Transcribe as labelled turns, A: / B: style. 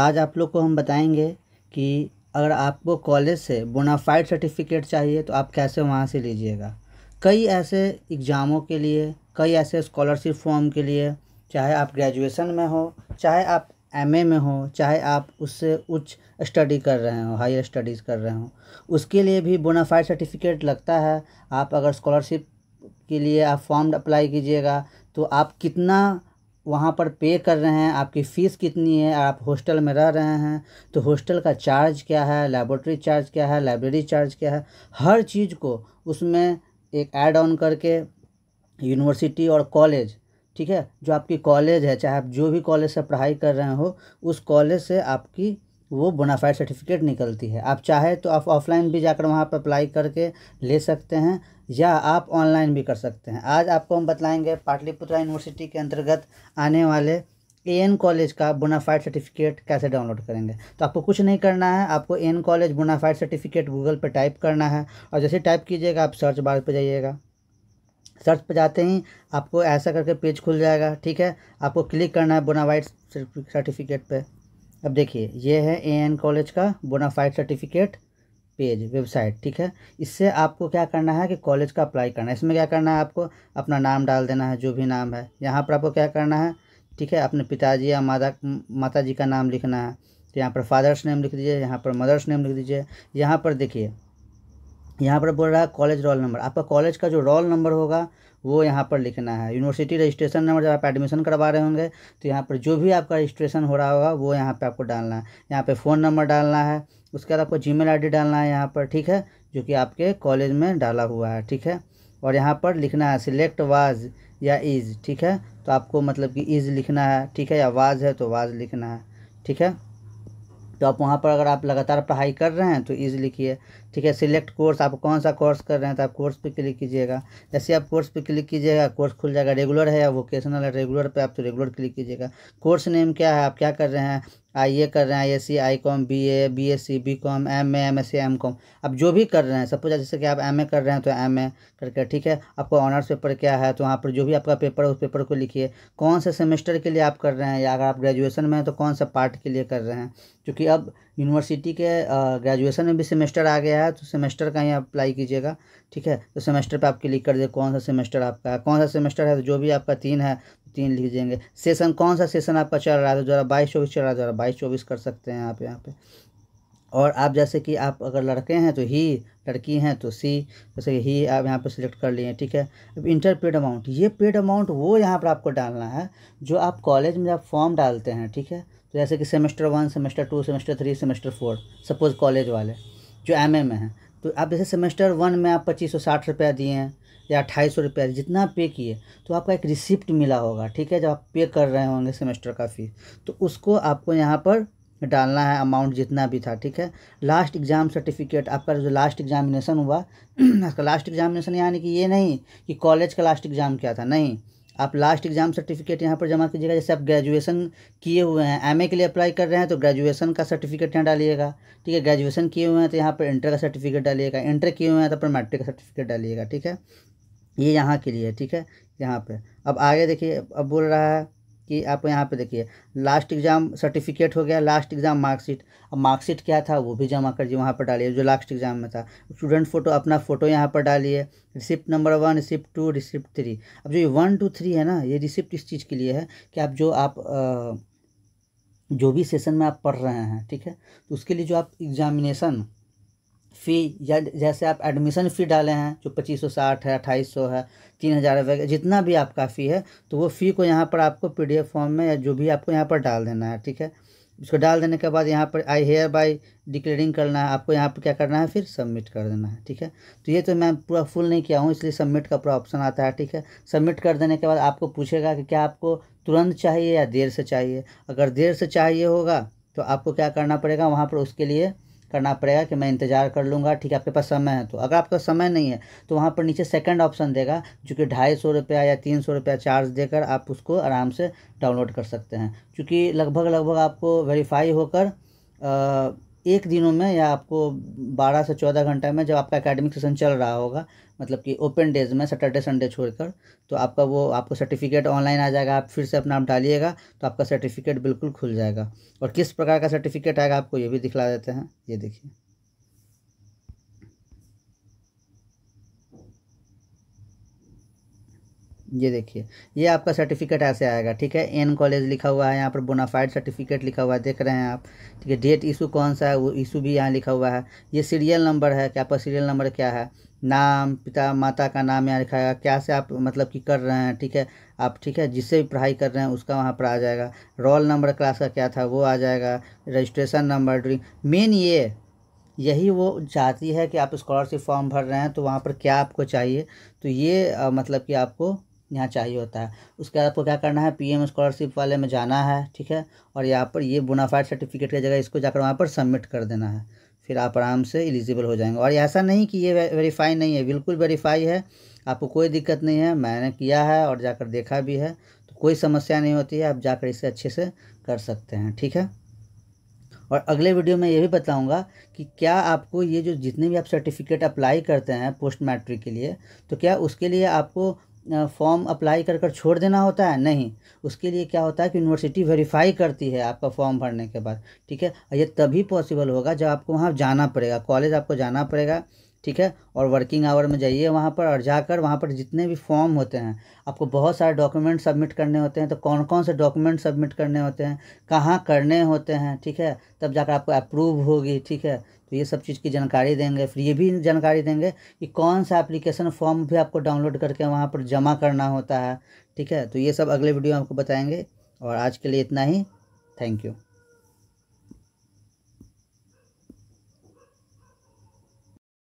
A: आज आप लोग को हम बताएंगे कि अगर आपको कॉलेज से बोनाफाइड सर्टिफिकेट चाहिए तो आप कैसे वहाँ से लीजिएगा कई ऐसे एग्ज़ामों के लिए कई ऐसे स्कॉलरशिप फॉर्म के लिए चाहे आप ग्रेजुएशन में हो चाहे आप एमए में हो चाहे आप उससे उच्च स्टडी कर रहे हो हायर स्टडीज़ कर रहे हो उसके लिए भी बोनाफाइड सर्टिफिकेट लगता है आप अगर स्कॉलरशिप के लिए आप फॉर्म अप्लाई कीजिएगा तो आप कितना वहाँ पर पे कर रहे हैं आपकी फ़ीस कितनी है आप हॉस्टल में रह रहे हैं तो हॉस्टल का चार्ज क्या है लेबोरेटरी चार्ज क्या है लाइब्रेरी चार्ज क्या है हर चीज़ को उसमें एक ऐड ऑन करके यूनिवर्सिटी और कॉलेज ठीक है जो आपकी कॉलेज है चाहे आप जो भी कॉलेज से पढ़ाई कर रहे हो उस कॉलेज से आपकी वो बोनाफाइड सर्टिफिकेट निकलती है आप चाहे तो आप ऑफलाइन भी जाकर वहाँ पर अप्लाई करके ले सकते हैं या आप ऑनलाइन भी कर सकते हैं आज आपको हम बताएंगे पाटलिपुत्रा यूनिवर्सिटी के अंतर्गत आने वाले ए एन कॉलेज का बोनाफाइड सर्टिफिकेट कैसे डाउनलोड करेंगे तो आपको कुछ नहीं करना है आपको A N college bonafide certificate Google पर टाइप करना है और जैसे टाइप कीजिएगा आप सर्च बार पर जाइएगा सर्च पर जाते ही आपको ऐसा करके पेज खुल जाएगा ठीक है आपको क्लिक करना है बोनाफाइड सर्टिफिकेट पर अब देखिए ये है ए एन कॉलेज का बोनाफाइड सर्टिफिकेट पेज वेबसाइट ठीक है इससे आपको क्या करना है कि कॉलेज का अप्लाई करना है इसमें क्या करना है आपको अपना नाम डाल देना है जो भी नाम है यहाँ पर आपको क्या करना है ठीक है अपने पिताजी या माता माता जी का नाम लिखना है तो यहाँ पर फादर्स नेम लिख दीजिए यहाँ पर मदर्स नेम लिख दीजिए यहाँ पर देखिए यहाँ पर बोल रहा है कॉलेज रोल नंबर आपका कॉलेज का जो रोल नंबर होगा वो यहाँ पर लिखना है यूनिवर्सिटी रजिस्ट्रेशन नंबर जब आप एडमिशन करवा रहे होंगे तो यहाँ पर जो भी आपका रजिस्ट्रेशन हो रहा होगा वो यहाँ पर आपको डालना है यहाँ पर फ़ोन नंबर डालना है उसके बाद आपको जी मेल डालना है यहाँ पर ठीक है जो कि आपके कॉलेज में डाला हुआ है ठीक है और यहाँ पर लिखना है सिलेक्ट वाज या इज़ ठीक है तो आपको मतलब कि इज़ लिखना है ठीक है या वाज है तो वाज लिखना है ठीक है तो आप वहाँ पर अगर आप लगातार पढ़ाई कर रहे हैं तो इज़ लिखिए ठीक है सिलेक्ट कोर्स आप कौन सा कोर्स कर रहे हैं तो आप कोर्स पे क्लिक कीजिएगा जैसे आप कोर्स पे क्लिक कीजिएगा कोर्स खुल जाएगा रेगुलर है या वोकेशनल है रेगुलर पे आप तो रेगुलर क्लिक कीजिएगा कोर्स नेम क्या है आप क्या कर रहे हैं आई ए कर रहे हैं I S C I com B A B S C B com M A M S C M com आप जो भी कर रहे हैं सपोज जैसे कि आप एम ए कर रहे हैं तो एम ए करके ठीक है आपको ऑनर्स पेपर क्या है तो वहाँ पर जो भी आपका पेपर है उस पेपर को लिखिए कौन से सेमेस्टर के लिए आप कर रहे हैं या अगर आप ग्रेजुएसन में हैं तो कौन सा पार्ट के लिए कर रहे हैं क्योंकि अब यूनिवर्सिटी के ग्रेजुएसन में भी सेमेस्टर आ गया है आया तो सेमेस्टर का ही अप्लाई कीजिएगा ठीक है तो सेमेस्टर पे आप क्लिक कर दे कौन सा सेमेस्टर आपका है कौन सा सेमेस्टर है तो जो भी आपका तीन है तो तीन लिख देंगे सेशन कौन सा सेशन आपका चल रहा है तो जरा बाईस चौबीस चल रहा है जरा बाईस चौबीस कर सकते हैं आप यहाँ पे और आप जैसे कि आप अगर लड़के हैं तो ही लड़की हैं तो सी जैसे कि ही आप यहाँ पर सिलेक्ट कर लिए ठीक है अब इंटर पेड अमाउंट ये पेड अमाउंट वो यहाँ पर आपको डालना है जो आप कॉलेज में आप फॉर्म डालते हैं ठीक है तो जैसे कि semester one semester two semester three semester four suppose college वाले जो एम में है तो आप जैसे सेमेस्टर वन में आप पच्चीस सौ साठ रुपया दिए हैं या अट्ठाईस सौ रुपया जितना पे किए तो आपका एक रिसिप्ट मिला होगा ठीक है जब आप पे कर रहे होंगे सेमेस्टर का फ़ीस तो उसको आपको यहाँ पर डालना है अमाउंट जितना भी था ठीक है लास्ट एग्ज़ाम सर्टिफिकेट आपका जो लास्ट एग्जामिनेशन हुआ आपका लास्ट एग्जामिनेशन यानी कि ये नहीं कि कॉलेज का लास्ट एग्ज़ाम क्या था नहीं आप लास्ट एग्ज़ाम सर्टिफिकेट यहाँ पर जमा कीजिएगा जैसे आप ग्रेजुएशन किए हुए हैं एमए के लिए अप्लाई कर रहे हैं तो ग्रेजुएशन का सर्टिफिकेट यहाँ डालिएगा ठीक है ग्रेजुएशन किए हुए हैं तो यहाँ पर इंटर का सर्टिफिकेट डालिएगा इंटर किए हुए हैं तो पर मैट्रिक का सर्टिफिकेट डालिएगा ठीक है ये यहाँ के लिए ठीक है यहाँ पर अब आगे देखिए अब बोल रहा है कि आप यहाँ पे देखिए लास्ट एग्ज़ाम सर्टिफिकेट हो गया लास्ट एग्ज़ाम मार्कशीट अब मार्कशीट क्या था वो भी जमा कर वहाँ पर डालिए जो लास्ट एग्ज़ाम में था स्टूडेंट फ़ोटो अपना फ़ोटो यहाँ पर डालिए receipt number one receipt two receipt three अब जो ये वन टू थ्री है ना ये रिसिप्ट इस चीज़ के लिए है कि आप जो आप आ, जो भी सेशन में आप पढ़ रहे हैं ठीक है तो उसके लिए जो आप एग्ज़ामिनेसन फ़ी या जैसे आप एडमिशन फ़ी डाले हैं जो पच्चीस सौ साठ है अट्ठाईस सौ है तीन हज़ार वगैरह जितना भी आपका फ़ी है तो वो फ़ी को यहाँ पर आपको पीडीएफ फॉर्म में या जो भी आपको यहाँ पर डाल देना है ठीक है इसको डाल देने के बाद यहाँ पर आई हेयर बाई डिक्लेयरिंग करना है आपको यहाँ पर क्या करना है फिर सबमिट कर देना है ठीक है तो ये तो मैं पूरा फुल नहीं किया हूँ इसलिए सबमिट का पूरा ऑप्शन आता है ठीक है सबमिट कर देने के बाद आपको पूछेगा कि क्या आपको तुरंत चाहिए या देर से चाहिए अगर देर से चाहिए होगा तो आपको क्या करना पड़ेगा वहाँ पर उसके लिए करना पड़ेगा कि मैं इंतज़ार कर लूँगा ठीक है आपके पास समय है तो अगर आपका समय नहीं है तो वहाँ पर नीचे सेकंड ऑप्शन देगा जो कि ढाई सौ रुपया या तीन सौ रुपया चार्ज देकर आप उसको आराम से डाउनलोड कर सकते हैं क्योंकि लगभग लगभग आपको वेरीफाई होकर एक दिनों में या आपको बारह से चौदह घंटा में जब आपका एकेडमिक सेशन चल रहा होगा मतलब कि ओपन डेज में सैटरडे संडे छोड़कर तो आपका वो आपको सर्टिफिकेट ऑनलाइन आ जाएगा आप फिर से अपना आप डालिएगा तो आपका सर्टिफिकेट बिल्कुल खुल जाएगा और किस प्रकार का सर्टिफिकेट आएगा आपको ये भी दिखला देते हैं ये देखिए ये देखिए ये आपका सर्टिफिकेट ऐसे आएगा ठीक है एन कॉलेज लिखा हुआ है यहाँ पर बोनाफाइड सर्टिफिकेट लिखा हुआ है देख रहे हैं आप ठीक है डेट इशू कौन सा है वो इशू भी यहाँ लिखा हुआ है ये सीरियल नंबर है कि आपका सीरियल नंबर क्या है नाम पिता माता का नाम यहाँ लिखा है क्या से आप मतलब कि कर रहे हैं ठीक है आप ठीक है जिससे भी पढ़ाई कर रहे हैं उसका वहाँ पर आ जाएगा रोल नंबर क्लास का क्या था वो आ जाएगा रजिस्ट्रेशन नंबर ड्रिंग मेन ये यही वो चाहती है कि आप स्कॉलरशिप फॉर्म भर रहे हैं तो वहाँ पर क्या आपको चाहिए तो ये आ, मतलब कि आपको यहाँ चाहिए होता है उसके बाद आपको क्या करना है पीएम स्कॉलरशिप वाले में जाना है ठीक है और यहाँ पर ये बुनाफाइड सर्टिफिकेट की जगह इसको जाकर वहाँ पर सबमिट कर देना है फिर आप आराम से एलिजिबल हो जाएंगे और ऐसा नहीं कि ये वेरीफाई नहीं है बिल्कुल वेरीफाई है आपको कोई दिक्कत नहीं है मैंने किया है और जाकर देखा भी है तो कोई समस्या नहीं होती है आप जाकर इसे अच्छे से कर सकते हैं ठीक है और अगले वीडियो में ये भी बताऊंगा कि क्या आपको ये जो जितने भी आप सर्टिफिकेट अप्लाई करते हैं पोस्ट मैट्रिक के लिए तो क्या उसके लिए आपको फॉर्म अप्लाई कर कर छोड़ देना होता है नहीं उसके लिए क्या होता है कि यूनिवर्सिटी वेरीफाई करती है आपका फॉर्म भरने के बाद ठीक है ये तभी पॉसिबल होगा जब आपको वहाँ जाना पड़ेगा कॉलेज आपको जाना पड़ेगा ठीक है और वर्किंग आवर में जाइए वहाँ पर और जाकर वहाँ पर जितने भी फॉर्म होते हैं आपको बहुत सारे डॉक्यूमेंट सबमिट करने होते हैं तो कौन कौन से डॉक्यूमेंट सबमिट करने होते हैं कहाँ करने होते हैं ठीक है तब जाकर आपको अप्रूव होगी ठीक है तो ये सब चीज़ की जानकारी देंगे फिर ये भी जानकारी देंगे कि कौन सा एप्लीकेशन फॉर्म भी आपको डाउनलोड करके वहाँ पर जमा करना होता है ठीक है तो ये सब अगले वीडियो में आपको बताएँगे और आज के लिए इतना ही थैंक यू